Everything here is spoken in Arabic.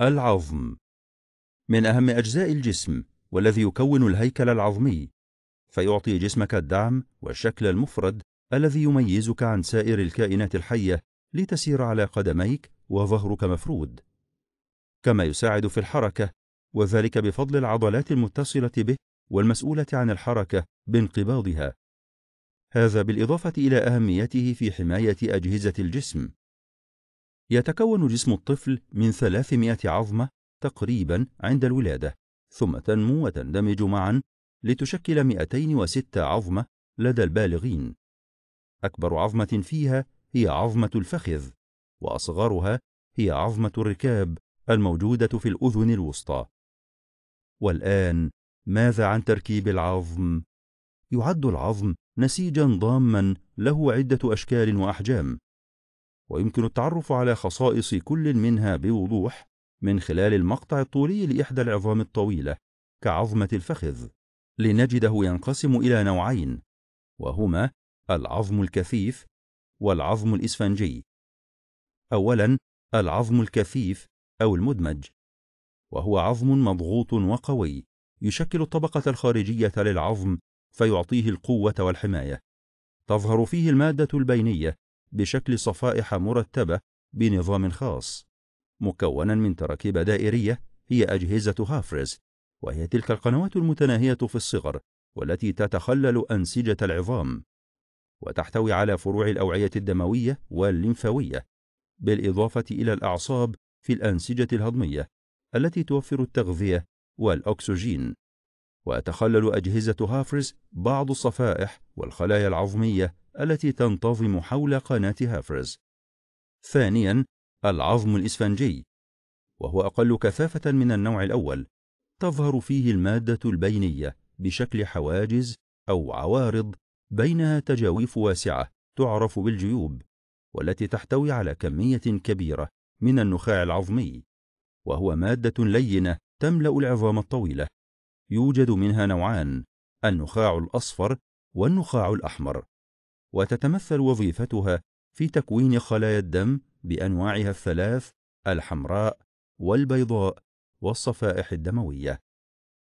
العظم من أهم أجزاء الجسم والذي يكون الهيكل العظمي فيعطي جسمك الدعم والشكل المفرد الذي يميزك عن سائر الكائنات الحية لتسير على قدميك وظهرك مفرود كما يساعد في الحركة وذلك بفضل العضلات المتصلة به والمسؤولة عن الحركة بانقباضها هذا بالإضافة إلى أهميته في حماية أجهزة الجسم يتكون جسم الطفل من 300 عظمة تقريبا عند الولادة ثم تنمو وتندمج معا لتشكل 206 عظمة لدى البالغين أكبر عظمة فيها هي عظمة الفخذ وأصغرها هي عظمة الركاب الموجودة في الأذن الوسطى والآن ماذا عن تركيب العظم؟ يعد العظم نسيجا ضاما له عدة أشكال وأحجام ويمكن التعرف على خصائص كل منها بوضوح من خلال المقطع الطولي لإحدى العظام الطويلة كعظمة الفخذ لنجده ينقسم إلى نوعين وهما العظم الكثيف والعظم الإسفنجي أولا العظم الكثيف أو المدمج وهو عظم مضغوط وقوي يشكل الطبقة الخارجية للعظم فيعطيه القوة والحماية تظهر فيه المادة البينية بشكل صفائح مرتبة بنظام خاص مكونا من تراكيب دائرية هي أجهزة هافرز وهي تلك القنوات المتناهية في الصغر والتي تتخلل أنسجة العظام وتحتوي على فروع الأوعية الدموية والليمفاوية بالإضافة إلى الأعصاب في الأنسجة الهضمية التي توفر التغذية والأكسجين وتخلل أجهزة هافرز بعض الصفائح والخلايا العظمية التي تنتظم حول قناة هافرز. ثانياً، العظم الإسفنجي، وهو أقل كثافة من النوع الأول، تظهر فيه المادة البينية بشكل حواجز أو عوارض بينها تجاويف واسعة تعرف بالجيوب، والتي تحتوي على كمية كبيرة من النخاع العظمي، وهو مادة لينة تملأ العظام الطويلة يوجد منها نوعان النخاع الأصفر والنخاع الأحمر وتتمثل وظيفتها في تكوين خلايا الدم بأنواعها الثلاث الحمراء والبيضاء والصفائح الدموية